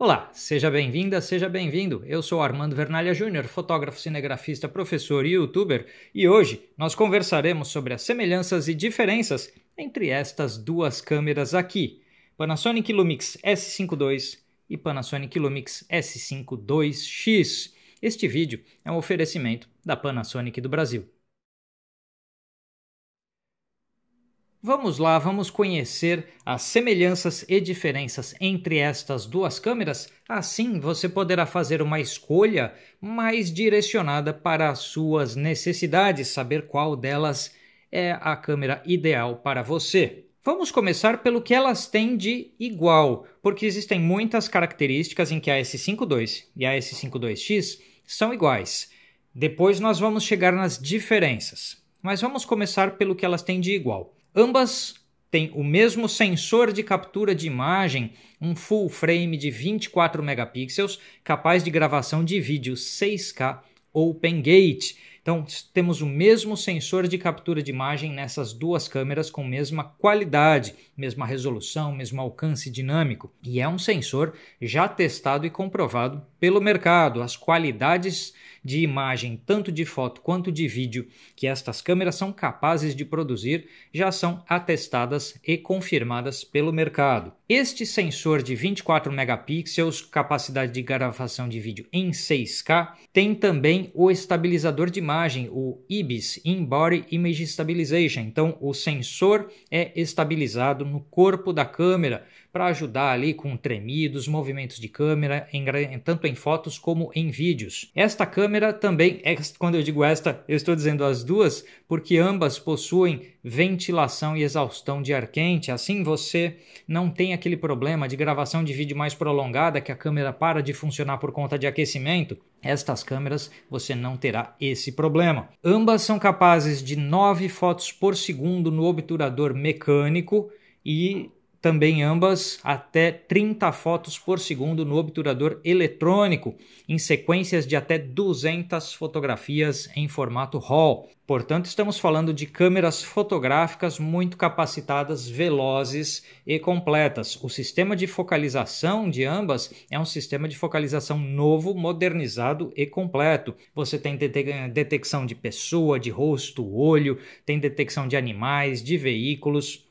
Olá, seja bem-vinda, seja bem-vindo. Eu sou Armando Vernalha Júnior, fotógrafo, cinegrafista, professor e youtuber, e hoje nós conversaremos sobre as semelhanças e diferenças entre estas duas câmeras aqui, Panasonic Lumix S52 e Panasonic Lumix S52X. Este vídeo é um oferecimento da Panasonic do Brasil. Vamos lá, vamos conhecer as semelhanças e diferenças entre estas duas câmeras. Assim você poderá fazer uma escolha mais direcionada para as suas necessidades, saber qual delas é a câmera ideal para você. Vamos começar pelo que elas têm de igual, porque existem muitas características em que a s II e a S52X são iguais. Depois nós vamos chegar nas diferenças, mas vamos começar pelo que elas têm de igual. Ambas têm o mesmo sensor de captura de imagem, um full frame de 24 megapixels, capaz de gravação de vídeo 6K Gate. Então, temos o mesmo sensor de captura de imagem nessas duas câmeras com mesma qualidade, mesma resolução, mesmo alcance dinâmico. E é um sensor já testado e comprovado pelo mercado. As qualidades de imagem, tanto de foto quanto de vídeo, que estas câmeras são capazes de produzir, já são atestadas e confirmadas pelo mercado. Este sensor de 24 megapixels, capacidade de gravação de vídeo em 6K, tem também o estabilizador de imagem, o IBIS, In Body Image Stabilization. Então, o sensor é estabilizado no corpo da câmera para ajudar ali com tremidos, movimentos de câmera, em, tanto em fotos como em vídeos. Esta câmera também, quando eu digo esta, eu estou dizendo as duas, porque ambas possuem ventilação e exaustão de ar quente. Assim você não tem aquele problema de gravação de vídeo mais prolongada que a câmera para de funcionar por conta de aquecimento. Estas câmeras você não terá esse problema. Ambas são capazes de 9 fotos por segundo no obturador mecânico e também ambas até 30 fotos por segundo no obturador eletrônico, em sequências de até 200 fotografias em formato RAW. Portanto, estamos falando de câmeras fotográficas muito capacitadas, velozes e completas. O sistema de focalização de ambas é um sistema de focalização novo, modernizado e completo. Você tem detecção de pessoa, de rosto, olho, tem detecção de animais, de veículos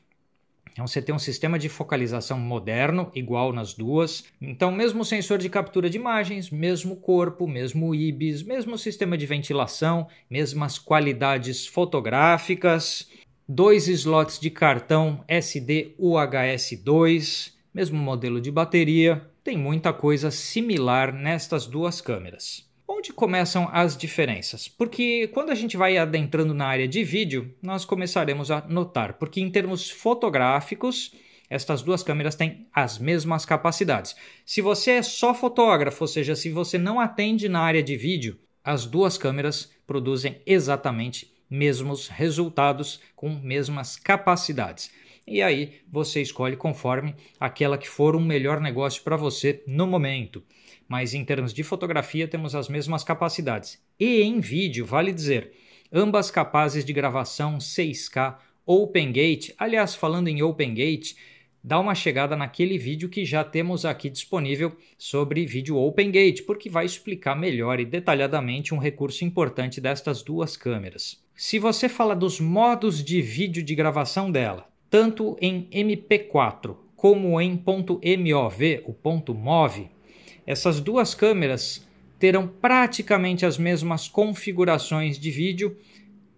então você tem um sistema de focalização moderno, igual nas duas. Então, mesmo sensor de captura de imagens, mesmo corpo, mesmo IBIS, mesmo sistema de ventilação, mesmas qualidades fotográficas, dois slots de cartão SD UHS2, mesmo modelo de bateria. Tem muita coisa similar nestas duas câmeras. Onde começam as diferenças? Porque quando a gente vai adentrando na área de vídeo, nós começaremos a notar, porque em termos fotográficos, estas duas câmeras têm as mesmas capacidades. Se você é só fotógrafo, ou seja, se você não atende na área de vídeo, as duas câmeras produzem exatamente mesmos resultados com mesmas capacidades. E aí você escolhe conforme aquela que for um melhor negócio para você no momento mas em termos de fotografia temos as mesmas capacidades. E em vídeo, vale dizer, ambas capazes de gravação 6K OpenGate. Aliás, falando em OpenGate, dá uma chegada naquele vídeo que já temos aqui disponível sobre vídeo OpenGate, porque vai explicar melhor e detalhadamente um recurso importante destas duas câmeras. Se você fala dos modos de vídeo de gravação dela, tanto em MP4 como em .mov, o ponto .mov, essas duas câmeras terão praticamente as mesmas configurações de vídeo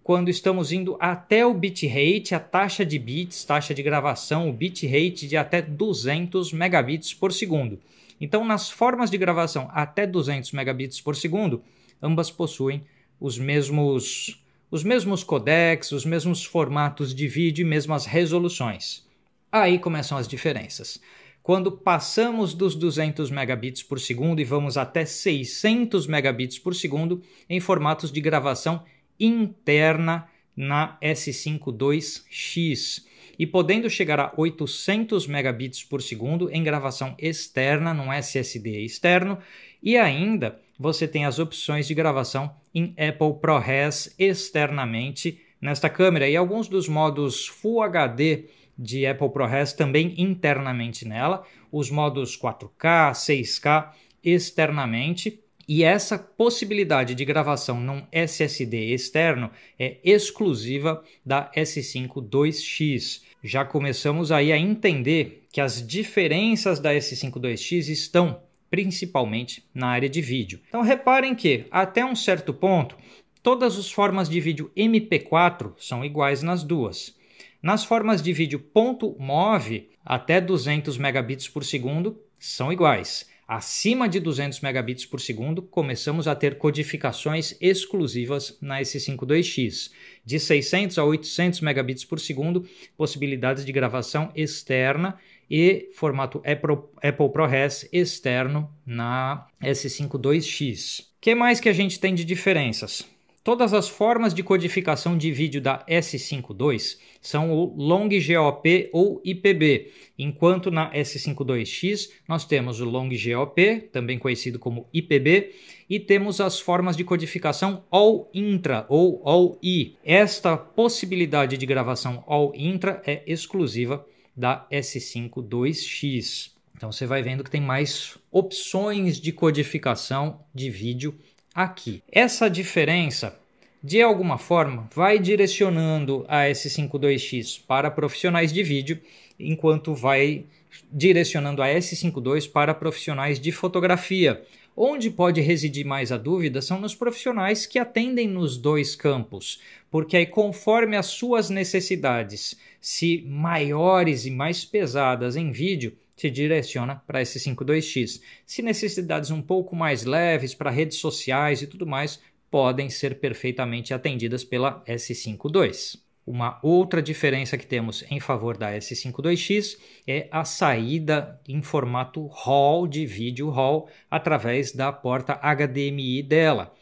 quando estamos indo até o bitrate, a taxa de bits, taxa de gravação, o bitrate de até 200 megabits por segundo. Então, nas formas de gravação até 200 megabits por segundo, ambas possuem os mesmos os mesmos codecs, os mesmos formatos de vídeo e mesmas resoluções. Aí começam as diferenças. Quando passamos dos 200 megabits por segundo e vamos até 600 megabits por segundo em formatos de gravação interna na S52X e podendo chegar a 800 megabits por segundo em gravação externa num SSD externo e ainda você tem as opções de gravação em Apple ProRes externamente nesta câmera e alguns dos modos Full HD de Apple ProRes também internamente nela, os modos 4K, 6K externamente. E essa possibilidade de gravação num SSD externo é exclusiva da S5 2X. Já começamos aí a entender que as diferenças da S5 2X estão principalmente na área de vídeo. Então reparem que, até um certo ponto, todas as formas de vídeo MP4 são iguais nas duas. Nas formas de vídeo ponto move até 200 megabits por segundo são iguais. Acima de 200 megabits por segundo, começamos a ter codificações exclusivas na S52X. De 600 a 800 megabits por segundo, possibilidades de gravação externa e formato Apple ProRes externo na S52X. O que mais que a gente tem de diferenças? Todas as formas de codificação de vídeo da S52 são o Long GOP ou IPB, enquanto na S52X nós temos o Long GOP, também conhecido como IPB, e temos as formas de codificação All-Intra ou All-I. Esta possibilidade de gravação All-Intra é exclusiva da S52X. Então você vai vendo que tem mais opções de codificação de vídeo aqui. Essa diferença de alguma forma vai direcionando a S52X para profissionais de vídeo, enquanto vai direcionando a S52 para profissionais de fotografia. Onde pode residir mais a dúvida são nos profissionais que atendem nos dois campos, porque aí, conforme as suas necessidades, se maiores e mais pesadas em vídeo, se direciona para esse 52X. Se necessidades um pouco mais leves para redes sociais e tudo mais, podem ser perfeitamente atendidas pela S52. Uma outra diferença que temos em favor da S52X é a saída em formato hall de vídeo hall através da porta HDMI dela.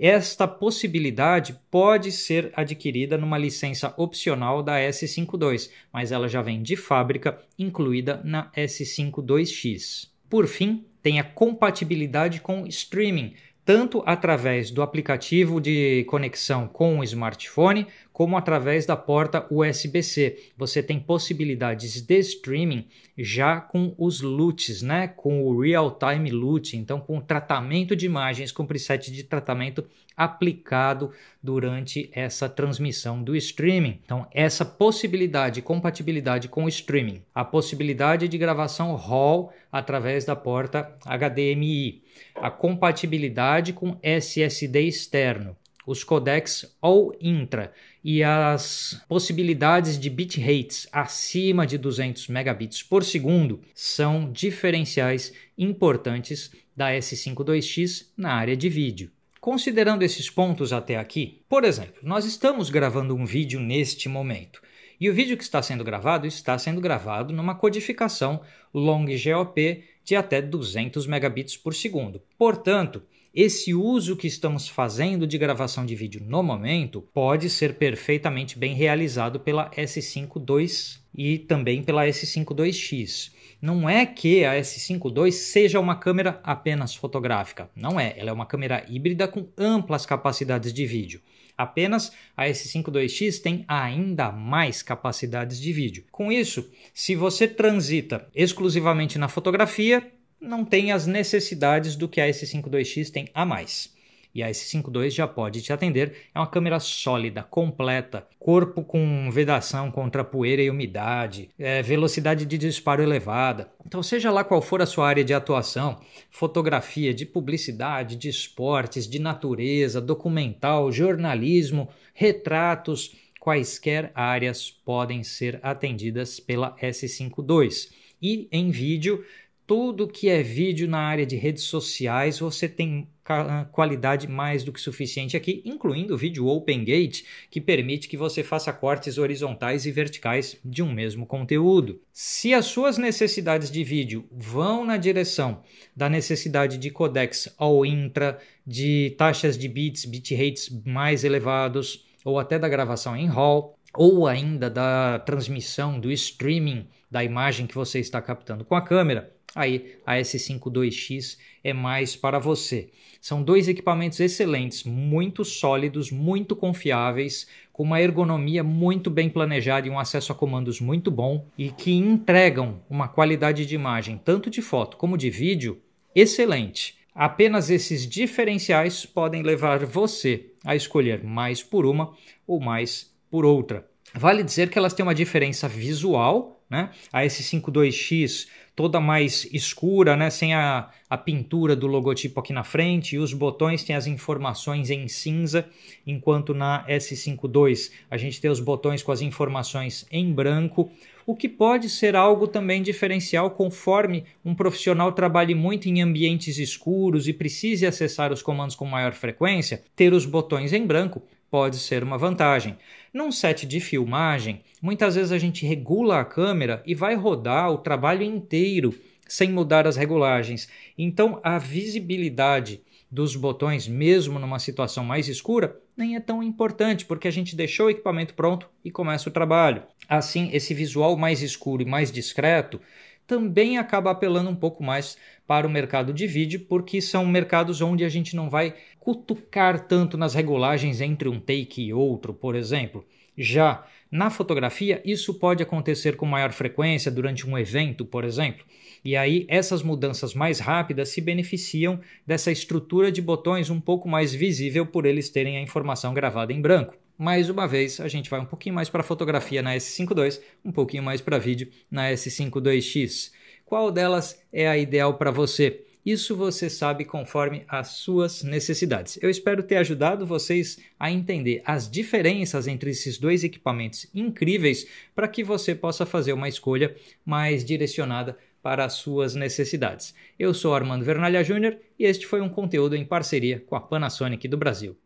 Esta possibilidade pode ser adquirida numa licença opcional da S52, mas ela já vem de fábrica incluída na S52X. Por fim, tem a compatibilidade com streaming, tanto através do aplicativo de conexão com o smartphone como através da porta USB-C. Você tem possibilidades de streaming já com os LUTs, né? com o real-time LUT, então com o tratamento de imagens com preset de tratamento aplicado durante essa transmissão do streaming. Então, essa possibilidade, compatibilidade com o streaming, a possibilidade de gravação RAW através da porta HDMI, a compatibilidade com SSD externo, os codecs ou intra e as possibilidades de bit rates acima de 200 megabits por segundo são diferenciais importantes da S52X na área de vídeo. Considerando esses pontos até aqui, por exemplo, nós estamos gravando um vídeo neste momento. E o vídeo que está sendo gravado está sendo gravado numa codificação long GOP de até 200 megabits por segundo. Portanto, esse uso que estamos fazendo de gravação de vídeo no momento pode ser perfeitamente bem realizado pela S52 e também pela S52X. Não é que a S52 seja uma câmera apenas fotográfica, não é, ela é uma câmera híbrida com amplas capacidades de vídeo. Apenas a S52X tem ainda mais capacidades de vídeo. Com isso, se você transita exclusivamente na fotografia, não tem as necessidades do que a S52X tem a mais. E a S52 já pode te atender. É uma câmera sólida, completa, corpo com vedação contra poeira e umidade, é, velocidade de disparo elevada. Então, seja lá qual for a sua área de atuação, fotografia, de publicidade, de esportes, de natureza, documental, jornalismo, retratos, quaisquer áreas podem ser atendidas pela S52. E em vídeo, tudo que é vídeo na área de redes sociais, você tem ah, qualidade mais do que suficiente aqui, incluindo o vídeo OpenGate, que permite que você faça cortes horizontais e verticais de um mesmo conteúdo. Se as suas necessidades de vídeo vão na direção da necessidade de codecs ao intra, de taxas de bits, bit rates mais elevados, ou até da gravação em RAW, ou ainda da transmissão, do streaming da imagem que você está captando com a câmera, aí a S52X é mais para você. São dois equipamentos excelentes, muito sólidos, muito confiáveis, com uma ergonomia muito bem planejada e um acesso a comandos muito bom e que entregam uma qualidade de imagem, tanto de foto como de vídeo, excelente. Apenas esses diferenciais podem levar você a escolher mais por uma ou mais por outra. Vale dizer que elas têm uma diferença visual, né? A S52X toda mais escura, né? Sem a, a pintura do logotipo aqui na frente, e os botões têm as informações em cinza, enquanto na S52 a gente tem os botões com as informações em branco, o que pode ser algo também diferencial conforme um profissional trabalhe muito em ambientes escuros e precise acessar os comandos com maior frequência, ter os botões em branco pode ser uma vantagem. Num set de filmagem, muitas vezes a gente regula a câmera e vai rodar o trabalho inteiro sem mudar as regulagens. Então a visibilidade dos botões, mesmo numa situação mais escura, nem é tão importante, porque a gente deixou o equipamento pronto e começa o trabalho. Assim, esse visual mais escuro e mais discreto também acaba apelando um pouco mais para o mercado de vídeo, porque são mercados onde a gente não vai cutucar tanto nas regulagens entre um take e outro, por exemplo. Já na fotografia, isso pode acontecer com maior frequência durante um evento, por exemplo. E aí, essas mudanças mais rápidas se beneficiam dessa estrutura de botões um pouco mais visível por eles terem a informação gravada em branco. Mais uma vez, a gente vai um pouquinho mais para fotografia na S52, um pouquinho mais para vídeo na S52X. Qual delas é a ideal para você? Isso você sabe conforme as suas necessidades. Eu espero ter ajudado vocês a entender as diferenças entre esses dois equipamentos incríveis para que você possa fazer uma escolha mais direcionada para as suas necessidades. Eu sou Armando Vernalha Júnior e este foi um conteúdo em parceria com a Panasonic do Brasil.